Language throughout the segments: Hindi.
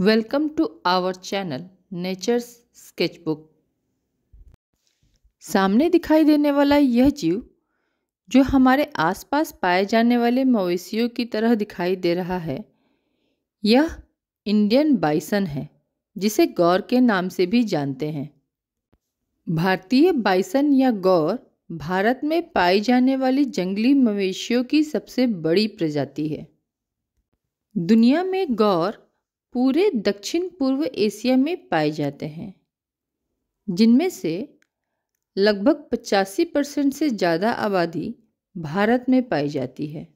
welcome to our channel Nature's Sketchbook सामने दिखाई देने वाला यह जीव जो हमारे आसपास पाए जाने वाले मवेशियों की तरह दिखाई दे रहा है यह इंडियन बाइसन है जिसे गौर के नाम से भी जानते हैं भारतीय बाइसन या गौर भारत में पाई जाने वाली जंगली मवेशियों की सबसे बड़ी प्रजाति है दुनिया में गौर पूरे दक्षिण पूर्व एशिया में पाए जाते हैं जिनमें से लगभग पचासी परसेंट से ज़्यादा आबादी भारत में पाई जाती है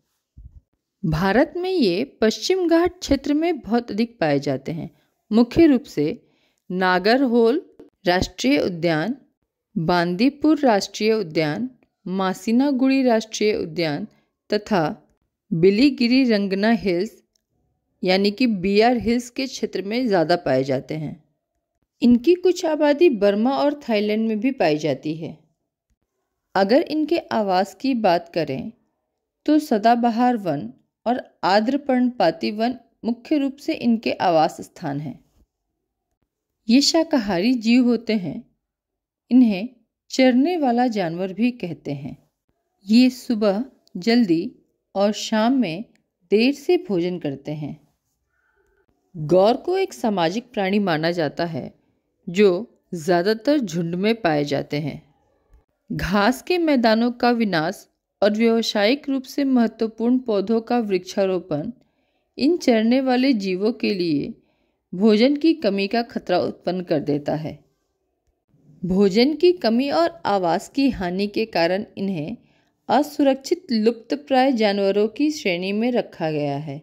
भारत में ये पश्चिम घाट क्षेत्र में बहुत अधिक पाए जाते हैं मुख्य रूप से नागरहोल राष्ट्रीय उद्यान बांदीपुर राष्ट्रीय उद्यान मासिनागुड़ी राष्ट्रीय उद्यान तथा बिलीगिरी रंगना हिल्स यानी कि बीआर हिल्स के क्षेत्र में ज़्यादा पाए जाते हैं इनकी कुछ आबादी बर्मा और थाईलैंड में भी पाई जाती है अगर इनके आवास की बात करें तो सदाबहार वन और आर्द्र पर्णपाती वन मुख्य रूप से इनके आवास स्थान हैं ये शाकाहारी जीव होते हैं इन्हें चरने वाला जानवर भी कहते हैं ये सुबह जल्दी और शाम में देर से भोजन करते हैं गौर को एक सामाजिक प्राणी माना जाता है जो ज़्यादातर झुंड में पाए जाते हैं घास के मैदानों का विनाश और व्यावसायिक रूप से महत्वपूर्ण पौधों का वृक्षारोपण इन चरने वाले जीवों के लिए भोजन की कमी का खतरा उत्पन्न कर देता है भोजन की कमी और आवास की हानि के कारण इन्हें असुरक्षित लुप्तप्राय जानवरों की श्रेणी में रखा गया है